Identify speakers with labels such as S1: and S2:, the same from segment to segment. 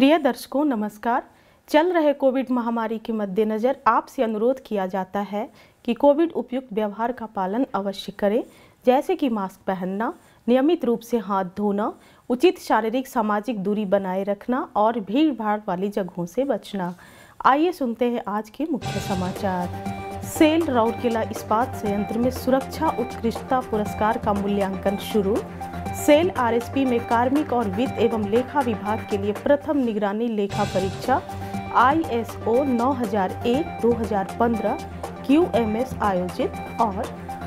S1: प्रिय दर्शकों नमस्कार चल रहे कोविड महामारी के मद्देनज़र आपसे अनुरोध किया जाता है कि कोविड उपयुक्त व्यवहार का पालन अवश्य करें जैसे कि मास्क पहनना नियमित रूप से हाथ धोना उचित शारीरिक सामाजिक दूरी बनाए रखना और भीड़ भाड़ वाली जगहों से बचना आइए सुनते हैं आज के मुख्य समाचार सेल राउरकेला इस्पात संयंत्र में सुरक्षा उत्कृष्टता पुरस्कार का मूल्यांकन शुरू सेल आरएसपी में कार्मिक और वित्त एवं लेखा विभाग के लिए प्रथम निगरानी लेखा परीक्षा आई एस ओ नौ हजार एक दो हजार पंद्रह क्यू एम एस आयोजित और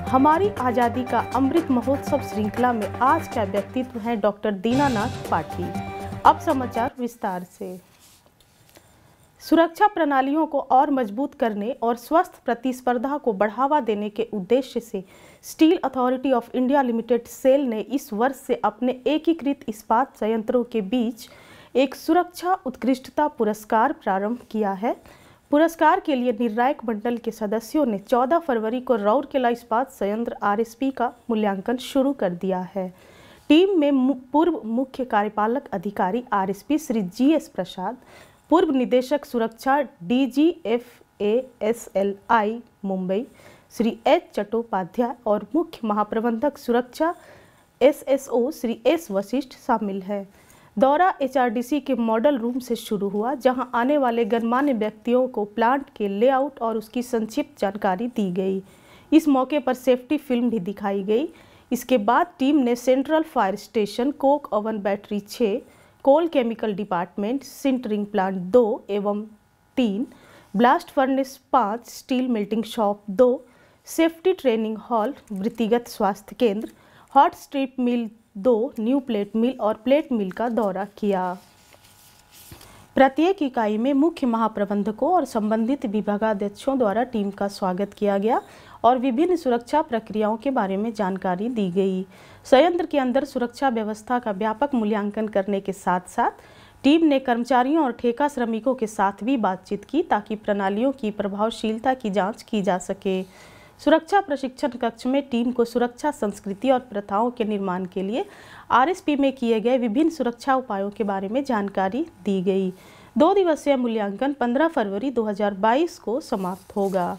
S1: हमारी आज़ादी का अमृत महोत्सव श्रृंखला में आज का व्यक्तित्व है डॉक्टर दीनानाथ पाठी अब समाचार विस्तार से सुरक्षा प्रणालियों को और मजबूत करने और स्वस्थ प्रतिस्पर्धा को बढ़ावा देने के उद्देश्य से Steel Authority of India Limited SAIL ने इस वर्ष से अपने एकीकृत इस्पात संयंत्रों के बीच एक सुरक्षा उत्कृष्टता पुरस्कार प्रारंभ किया है पुरस्कार के लिए निर्णायक मंडल के सदस्यों ने 14 फरवरी को राउरकेला इस्पात संयंत्र आर का मूल्यांकन शुरू कर दिया है टीम में पूर्व मुख्य कार्यपालक अधिकारी R Shri G S Prasad पूर्व निदेशक सुरक्षा D G F A S L I Mumbai Shri H Chattopadhyay और मुख्य महाप्रबंधक सुरक्षा S S O Shri S Vashishtha शामिल है दौरा एचआरडीसी के मॉडल रूम से शुरू हुआ जहां आने वाले गणमान्य व्यक्तियों को प्लांट के लेआउट और उसकी संक्षिप्त जानकारी दी गई इस मौके पर सेफ्टी फिल्म भी दिखाई गई इसके बाद टीम ने central fire station coke oven battery छः coal chemical department sintering plant दो एवं तीन ब्लास्ट फर्नेस पाँच स्टील मेल्टिंग शॉप दो सेफ्टी ट्रेनिंग हॉल वृत्तिगत स्वास्थ्य केंद्र हॉट स्ट्रीप मिल दो न्यू प्लेट मिल और प्लेट मिल का दौरा किया प्रत्येक इकाई में मुख्य महाप्रबंधकों और संबंधित विभागाध्यक्षों द्वारा टीम का स्वागत किया गया और विभिन्न सुरक्षा प्रक्रियाओं के बारे में जानकारी दी गई संयंत्र के अंदर सुरक्षा व्यवस्था का व्यापक मूल्यांकन करने के साथ साथ टीम ने कर्मचारियों और ठेका श्रमिकों के साथ भी बातचीत की ताकि प्रणालियों की प्रभावशीलता की जांच की जा सके सुरक्षा प्रशिक्षण कक्ष में टीम को सुरक्षा संस्कृति और प्रथाओं के निर्माण के लिए आरएसपी में किए गए विभिन्न सुरक्षा उपायों के बारे में जानकारी दी गई दो दिवसीय मूल्यांकन 15 फरवरी 2022 को समाप्त होगा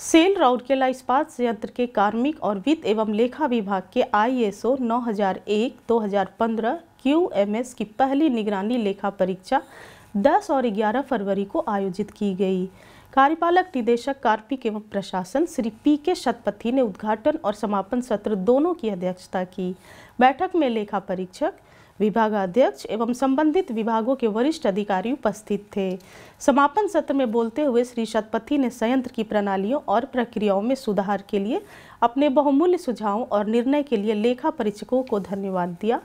S1: सेल राउरकेला इस्पात संयंत्र के कार्मिक और वित्त एवं लेखा विभाग के आईएसओ 9001-2015 क्यूएमएस की पहली निगरानी लेखा परीक्षा 10 और 11 फरवरी को आयोजित की गई कार्यपालक निदेशक कार्पिक एवं प्रशासन श्री पी के शतपथी ने उद्घाटन और समापन सत्र दोनों की अध्यक्षता की बैठक में लेखा परीक्षक विभागाध्यक्ष एवं संबंधित विभागों के वरिष्ठ अधिकारी उपस्थित थे समापन सत्र में बोलते हुए श्री शतपथी ने संयंत्र की प्रणालियों और प्रक्रियाओं में सुधार के लिए अपने बहुमूल्य सुझावों और निर्णय के लिए लेखा परीक्षकों को धन्यवाद दिया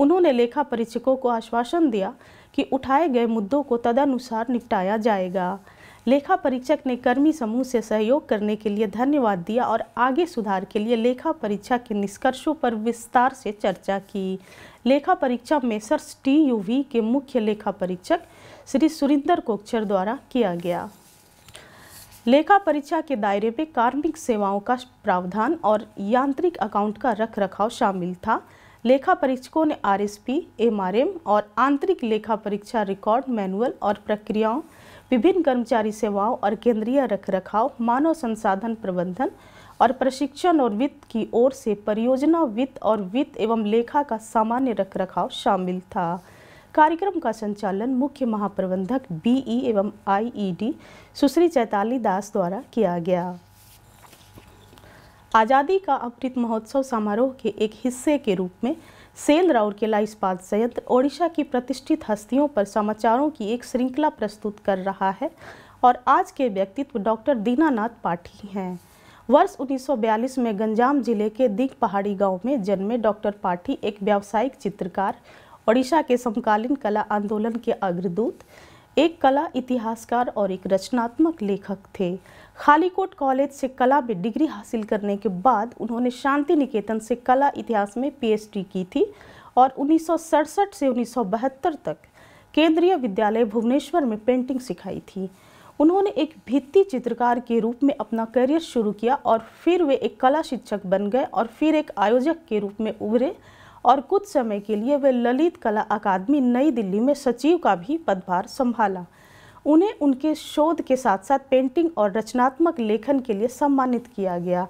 S1: उन्होंने लेखा परीक्षकों को आश्वासन दिया कि उठाए गए मुद्दों को तदनुसार निपटाया जाएगा लेखा परीक्षक ने कर्मी समूह से सहयोग करने के लिए धन्यवाद दिया और आगे सुधार के लिए लेखा परीक्षा के निष्कर्षों पर विस्तार से चर्चा की लेखा परीक्षा मेसर्स टी वी के मुख्य लेखा परीक्षक श्री सुरिंदर कोक्षर द्वारा किया गया लेखा परीक्षा के दायरे में कार्मिक सेवाओं का प्रावधान और यांत्रिक अकाउंट का रख रखाव शामिल था लेखा परीक्षकों ने आर एस और आंतरिक लेखा परीक्षा रिकॉर्ड मैनुअल और प्रक्रियाओं विभिन्न कर्मचारी सेवाओं और केंद्रीय रखरखाव मानव संसाधन प्रबंधन और प्रशिक्षण और वित्त की ओर से परियोजना वित्त और वित्त एवं लेखा का सामान्य रखरखाव शामिल था कार्यक्रम का संचालन मुख्य महाप्रबंधक बीई एवं आईईडी सुश्री चैताली दास द्वारा किया गया आज़ादी का अमृत महोत्सव समारोह के एक हिस्से के रूप में सेल राउरकेला इस्पात संयंत्र ओडिशा की प्रतिष्ठित हस्तियों पर समाचारों की एक श्रृंखला प्रस्तुत कर रहा है और आज के व्यक्तित्व डॉक्टर दीनानाथ पाठी हैं वर्ष 1942 में गंजाम जिले के दिग पहाड़ी गांव में जन्मे डॉक्टर पाठी एक व्यावसायिक चित्रकार ओडिशा के समकालीन कला आंदोलन के अग्रदूत एक कला इतिहासकार और एक रचनात्मक लेखक थे खालीकोट कॉलेज से कला में डिग्री हासिल करने के बाद उन्होंने शांति निकेतन से कला इतिहास में पीएचडी की थी और उन्नीस से उन्नीस तक केंद्रीय विद्यालय भुवनेश्वर में पेंटिंग सिखाई थी उन्होंने एक भित्ति चित्रकार के रूप में अपना करियर शुरू किया और फिर वे एक कला शिक्षक बन गए और फिर एक आयोजक के रूप में उभरे और कुछ समय के लिए वे ललित कला अकादमी नई दिल्ली में सचिव का भी पदभार संभाला उन्हें उनके शोध के साथ साथ पेंटिंग और रचनात्मक लेखन के लिए सम्मानित किया गया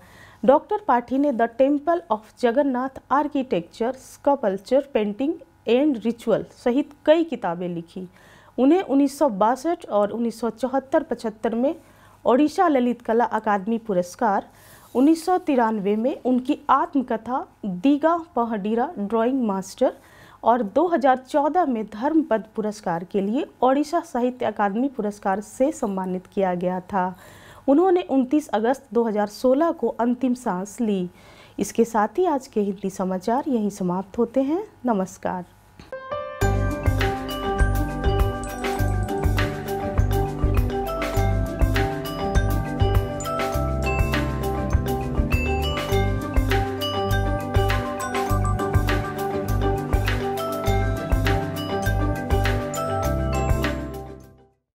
S1: डॉक्टर पाठी ने the temple of Jagannath architecture sculpture painting and ritual सहित कई किताबें लिखी उन्हें उन्नीस और उन्नीस सौ में ओडिशा ललित कला अकादमी पुरस्कार उन्नीस में उनकी आत्मकथा दीगा पहडीरा ड्राइंग मास्टर और 2014 में धर्मपद पुरस्कार के लिए ओडिशा साहित्य अकादमी पुरस्कार से सम्मानित किया गया था उन्होंने 29 अगस्त 2016 को अंतिम सांस ली इसके साथ ही आज के हिंदी समाचार यहीं समाप्त होते हैं नमस्कार